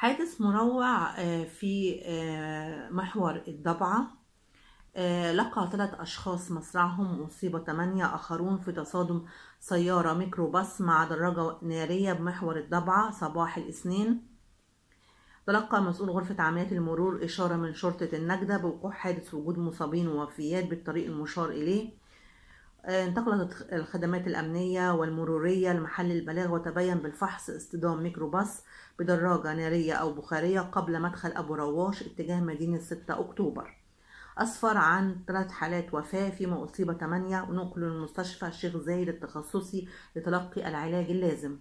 حادث مروع آه، في آه، محور الضبعة آه، لقى ثلاث أشخاص مصرعهم أصيب ثمانية آخرون في تصادم سيارة ميكروباص مع دراجة نارية بمحور الضبعة صباح الاثنين تلقى مسؤول غرفة عمليات المرور إشارة من شرطة النجدة بوقوع حادث وجود مصابين ووفيات بالطريق المشار إليه آه، انتقلت الخدمات الأمنية والمرورية لمحل البلاغ وتبين بالفحص اصطدام ميكروباص بدراجة نارية أو بخارية قبل مدخل أبو رواش اتجاه مدينة 6 أكتوبر أسفر عن ثلاث حالات وفاة فيما أصيب ثمانية ونقلوا لمستشفى الشيخ زايد التخصصي لتلقي العلاج اللازم